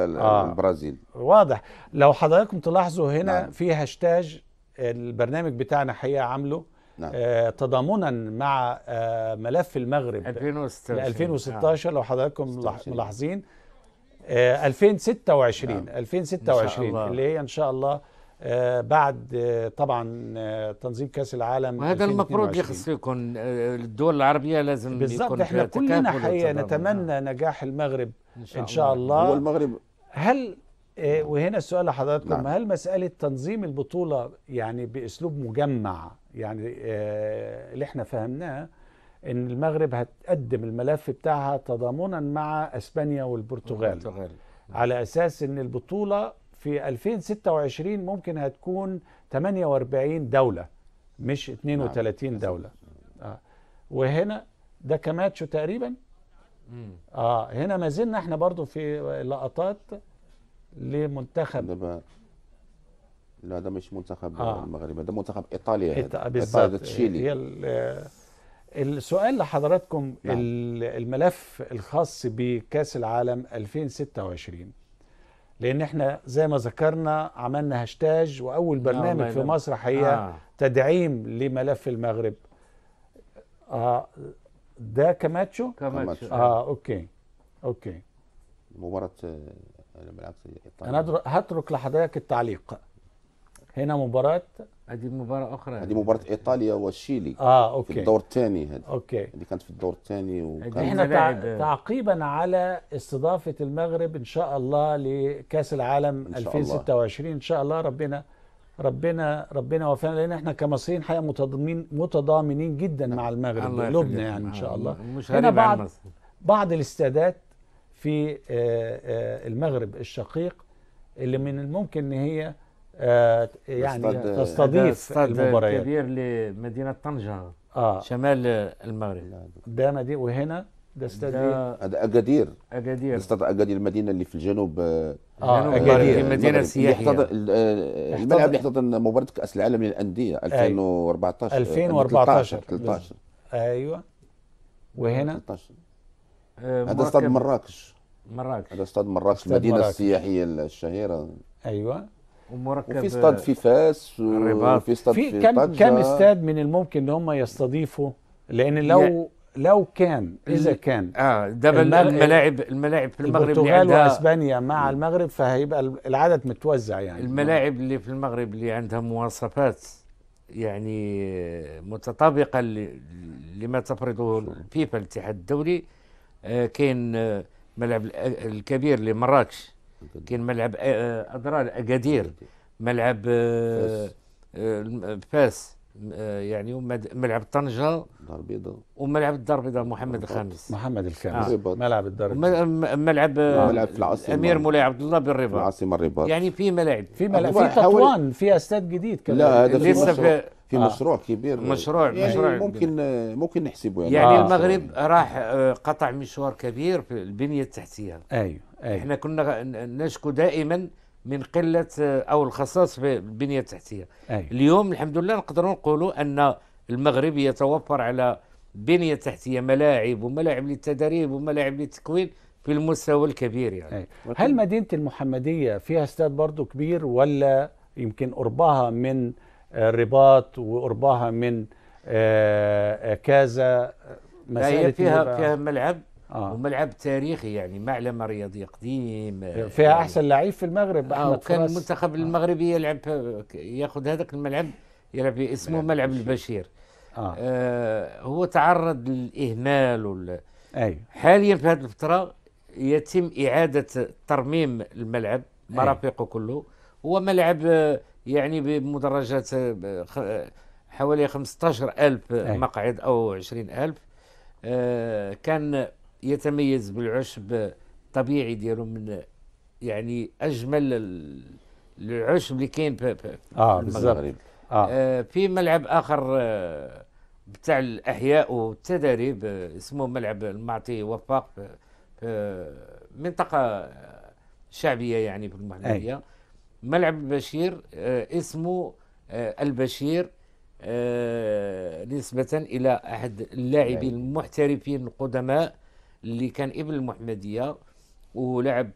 آه. واضح لو حضراتكم تلاحظوا هنا نعم. في هاشتاج البرنامج بتاعنا حقيقه عامله نعم. آه تضامنا مع آه ملف المغرب 2016 ل 2016 آه. لو حضراتكم ملاحظين آه 2026 نعم. 2026 اللي هي ان شاء الله آه بعد آه طبعا آه تنظيم كاس العالم وهذا المفروض يخص يكون آه، الدول العربيه لازم يكون بالظبط احنا كلنا حقيقه نتمنى نعم. نجاح المغرب إن شاء, إن شاء الله, الله. هل آه، وهنا السؤال لحضراتكم نعم. هل مسألة تنظيم البطولة يعني بأسلوب مجمع يعني آه، اللي احنا فهمناه ان المغرب هتقدم الملف بتاعها تضامنا مع اسبانيا والبرتغال البرتغال. على اساس ان البطولة في 2026 ممكن هتكون 48 دولة مش 32 نعم. دولة آه. وهنا ده كماتشو تقريبا اه هنا ما زلنا احنا برضو في لقطات لمنتخب ده بقى لا ده مش منتخب آه. المغرب ده منتخب ايطاليا يعني. إيطاليا بالظبط تشيلي هي السؤال لحضراتكم نعم. الملف الخاص بكاس العالم 2026 لان احنا زي ما ذكرنا عملنا هاشتاج واول آه، برنامج نعم. في مصر حقيقه آه. تدعيم لملف المغرب آه ده كاماتشو كاماتشو اه اوكي اوكي مباراة بالعكس آه، انا هترك لحضرتك التعليق هنا مباراة هذه مباراة اخرى هذه مباراة ايطاليا وشيلي اه اوكي في الدور الثاني هذه اوكي اللي كانت في الدور الثاني وكان احنا تعقيبا على استضافة المغرب ان شاء الله لكأس العالم إن شاء 2026 الله. ان شاء الله ربنا ربنا ربنا وفقنا لان احنا كمصريين حقيقه متضامنين متضامنين جدا مع المغرب لبنى يعني ان شاء الله مش هنا بعض بعض الاستادات في آه، آه، المغرب الشقيق اللي من الممكن ان هي آه، يعني تستضيف المباريات كبير لمدينه طنجه آه شمال المغرب ده مدينه وهنا ده استاد ايه؟ ده اكادير اجادير استاد اكادير المدينه اللي في الجنوب اه اجادير آه، المدينه السياحيه الملعب اللي احتضن آه، مباراه كاس العالم للانديه 2014 2014 13 ايوه وهنا 13 آه، هذا استاد مراكش مراكش هذا استاد مراكش المدينه السياحيه الشهيره ايوه ومركب وفي استاد في فاس وفي استاد في, في كم كم استاد من الممكن ان هم يستضيفوا لان لو لو كان اذا كان اه ده الملاعب الملاعب في المغرب يعني البرتغال واسبانيا مع المغرب فهيبقى العدد متوزع يعني الملاعب اللي في المغرب اللي عندها مواصفات يعني متطابقه لما تفرضه الفيفا الاتحاد الدولي آه، آه، كاين ملعب الكبير لمراكش كاين ملعب اضرار آه، اكادير ملعب فاس آه، يعني ملعب طنجه الدار البيضاء وملعب الدار البيضاء محمد الخامس محمد الخامس آه. ملعب الدار البيضاء ملعب آه، ملعب في العاصمه امير مولاي عبد الله بالرباط العاصمه الرباط يعني في ملاعب في ملاعب في تطوان في استاد جديد كمان لا هذا في مشروع في في آه. مشروع كبير مشروع يعني مشروع ممكن كبير. ممكن نحسبه يعني يعني آه. المغرب راح قطع مشوار كبير في البنيه التحتيه ايوه ايوه احنا كنا نشكو دائما من قله آه، او الخصاص في البنيه التحتيه أي. اليوم الحمد لله نقدروا نقولوا ان المغرب يتوفر على بنيه تحتيه ملاعب وملاعب للتدريب وملاعب للتكوين في المستوى الكبير يعني أي. هل مدينه المحمديه فيها استاد برضه كبير ولا يمكن قربها من الرباط آه، وقربها من آه، كازا مسألة فيها فيها ملعب آه. وملعب تاريخي يعني معلم رياضي قديم آه، فيها يعني احسن لعيب في المغرب آه وكان فرص. المنتخب آه. المغربي يلعب آه، ياخذ هذاك الملعب يلعب اسمه ملعب البشير آه. آه هو تعرض للاهمال وال... أي. حاليا في هذه الفتره يتم اعاده ترميم الملعب مرافقه أي. كله هو ملعب يعني بمدرجات حوالي 15000 أي. مقعد او 20000 آه كان يتميز بالعشب الطبيعي ديالو من يعني اجمل العشب اللي كاين في اه بالظبط آه. آه. في ملعب اخر آه بتاع الاحياء والتدريب آه اسمه ملعب المعطي وفاق في, منطقه آه، شعبيه يعني في بالمهنيه ملعب آه اسمه آه، البشير نسبة إلى أحد اللاعبين المحترفين القدماء اللي كان ابن المحمديه ولعب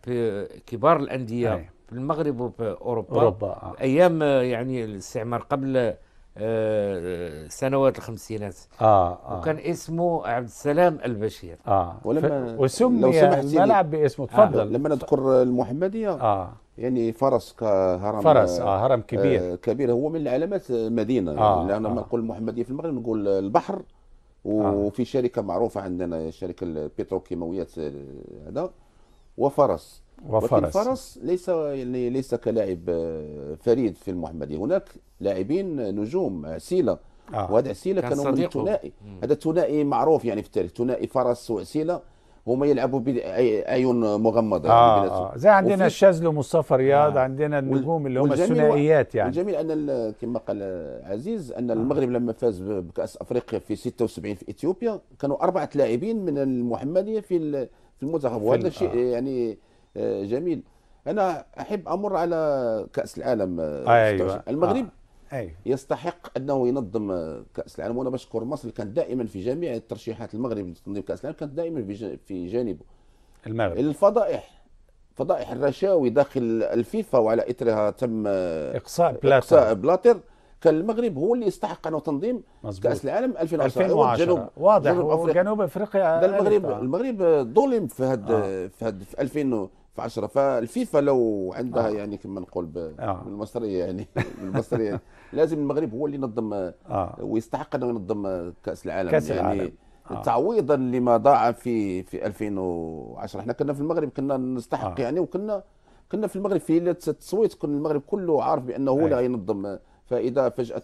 كبار الانديه في المغرب وفي اوروبا, أوروبا. آه. ايام يعني الاستعمار قبل آه، سنوات الخمسينات آه آه وكان اسمه عبد السلام البشير اه ولما وسمي الملعب باسمه آه، تفضل آه. لما نذكر المحمديه اه يعني فرس كهرم فرس اه هرم كبير آه كبير هو من علامات المدينه آه لان لما آه. نقول المحمديه في المغرب نقول البحر آه. وفي شركه معروفه عندنا شركه البتروكيماويات آه، هذا وفرس وفرس ولكن فرس ليس يعني ليس كلاعب آه، فريد في المحمدي هناك لاعبين نجوم عسيله آه. وهذا عسيله كان كانوا من الثنائي هذا ثنائي معروف يعني في التاريخ ثنائي فرس وعسيله هما يلعبوا باعين مغمضه آه يعني آه زي عندنا الشاذل ومصطفى رياض آه عندنا النجوم اللي هم الثنائيات يعني الجميل ان كما قال عزيز ان آه. المغرب لما فاز بكاس افريقيا في 76 في اثيوبيا كانوا اربعه لاعبين من المحمديه في في المنتخب وهذا شيء آه. يعني آه، جميل انا احب امر على كاس العالم آه أيوة. المغرب آه. أي. يستحق انه ينظم كاس العالم وانا بشكر مصر كانت دائما في جميع الترشيحات المغرب لتنظيم كاس العالم كانت دائما في جانبه المغرب الفضائح فضائح الرشاوي داخل الفيفا وعلى اثرها تم اقصاء بلاتر اقصاء بلاتر كان المغرب هو اللي يستحق انه تنظيم مزبوط. كاس العالم 2010, 2010. أيوة، جنوب واضح جنوب افريقيا المغرب المغرب ظلم في هاد آه. في هاد في 2000 في 10 فالفيفا لو عندها آه. يعني كما نقول آه. بالمصريه يعني بالمصريه يعني لازم المغرب هو اللي ينظم آه. ويستحق انه ينظم كاس العالم كاس يعني العالم. آه. تعويضا لما ضاع في في 2010 احنا كنا في المغرب كنا نستحق آه. يعني وكنا كنا في المغرب في التصويت كنا المغرب كله عارف بانه هو اللي ينظم فاذا فجاه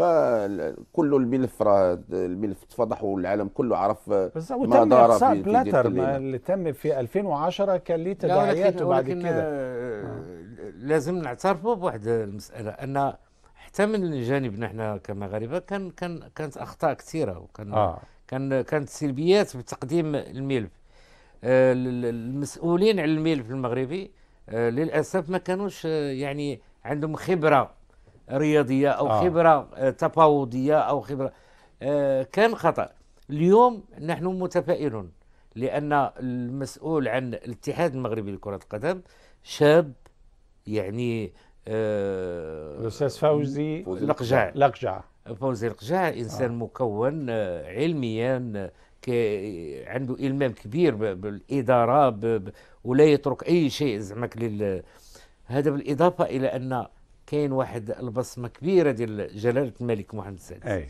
فكل الملف راه الملف اتفضح والعالم كله عرف ما دار في بلاتر اللي تم في 2010 كان ليه تداعيات بعد كده آه، آه. لازم نعترفوا بواحد المساله ان حتى من جانبنا احنا كمغاربه كان كان كانت اخطاء كثيره وكان آه. كان كانت سلبيات بتقديم الملف آه، المسؤولين على الملف المغربي للاسف ما كانوش يعني عندهم خبره رياضيه او آه. خبره آه، تفاوضيه او خبره آه، كان خطا اليوم نحن متفائلون لان المسؤول عن الاتحاد المغربي لكره القدم شاب يعني آه، الاستاذ فوزي لقجع لقجع فوزي لقجع انسان آه. مكون علميا عنده المام كبير بالاداره ولا يترك اي شيء زعما هذا بالاضافه الى ان كاين واحد البصمه كبيره ديال جلاله الملك محمد السادس أي.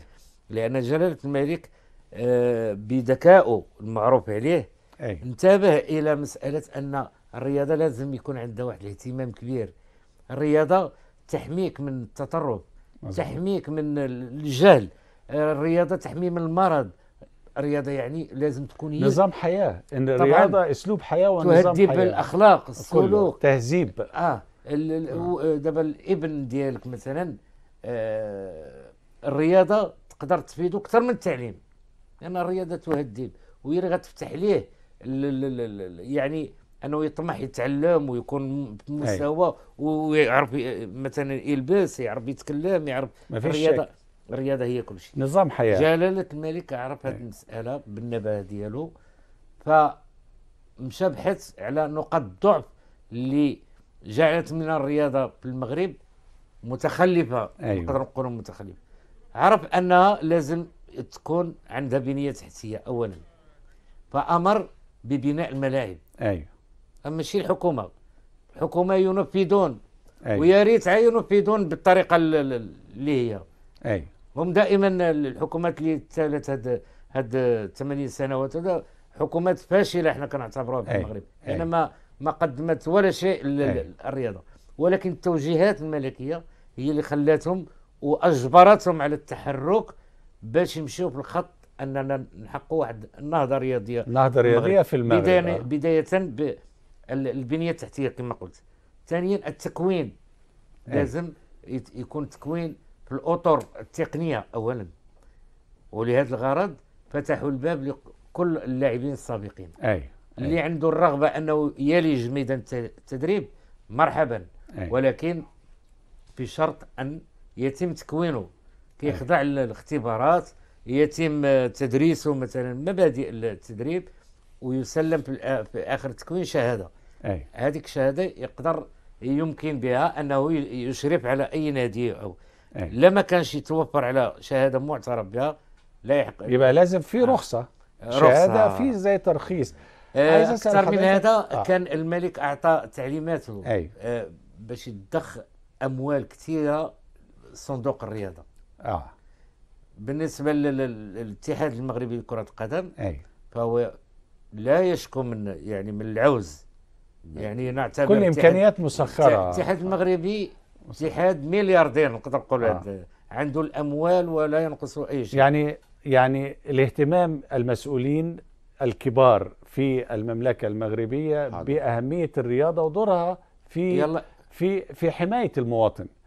لان جلاله الملك آه، بذكائه المعروف عليه أي. انتبه الى مساله ان الرياضه لازم يكون عندها واحد الاهتمام كبير الرياضه تحميك من التطرف تحميك من الجهل آه، الرياضه تحمي من المرض الرياضه يعني لازم تكون نظام حياه ان الرياضه اسلوب حياه ونظام حياه تهذيب الاخلاق السلوك تهذيب اه آه. آه، دابا الابن ديالك مثلا آه، الرياضه تقدر تفيدو اكثر من التعليم لان يعني الرياضه تهدد وهي اللي غتفتح ليه يعني انه يطمح يتعلم ويكون بمستوى أيوة. ويعرف مثلا يلبس يعرف يتكلم يعرف ما فيش الرياضه شك. الرياضه هي كل شيء نظام حياه جلاله الملك عرف هذه أيوة. المساله بالنبه ديالو فمشى بحث على نقاط ضعف اللي جعلت من الرياضه في المغرب متخلفه أيوة. نقدر نقول متخلفه عرف انها لازم تكون عندها بنيه تحتيه اولا فامر ببناء الملاعب ايوه شي الحكومه الحكومه ينفذون أيوة. ويا ريت ينفذون بالطريقه اللي هي ايوه هم دائما الحكومات اللي تالت هاد هاد 8 سنوات هذا حكومات فاشله احنا كنعتبروها في أيوة. المغرب أيوة. يعني ما قدمت ولا شيء للرياضه ولكن التوجيهات الملكيه هي اللي خلاتهم واجبرتهم على التحرك باش يمشيو في الخط اننا نحقوا واحد النهضه رياضيه نهضه رياضيه في المغرب بدايه آه. بدايه بالبنيه التحتيه كما قلت ثانيا التكوين أي. لازم يكون تكوين في الاطر التقنيه اولا ولهذا الغرض فتحوا الباب لكل اللاعبين السابقين اي اللي أي. عنده الرغبه انه يلج ميدان التدريب مرحبا أي. ولكن بشرط ان يتم تكوينه كيخضع للاختبارات يتم تدريسه مثلا مبادئ التدريب ويسلم في اخر التكوين شهاده هذه هذيك الشهاده يقدر يمكن بها انه يشرف على اي نادي او أي. لما كانش يتوفر على شهاده معترف بها لا يحق يبقى لازم في آه. رخصه آه. شهاده في زي ترخيص آه، اكثر من هذا آه. كان الملك اعطى تعليمات له آه باش يضخ اموال كثيره صندوق الرياضه اه بالنسبه للاتحاد المغربي لكره القدم أي. فهو لا يشكو من يعني من العوز يعني نعتبر كل امكانيات مسخره الاتحاد المغربي اتحاد ملياردير نقدر نقول آه. عنده الاموال ولا ينقص اي شيء يعني يعني الاهتمام المسؤولين الكبار في المملكه المغربيه حاضر. باهميه الرياضه ودورها في يلا. في في حمايه المواطن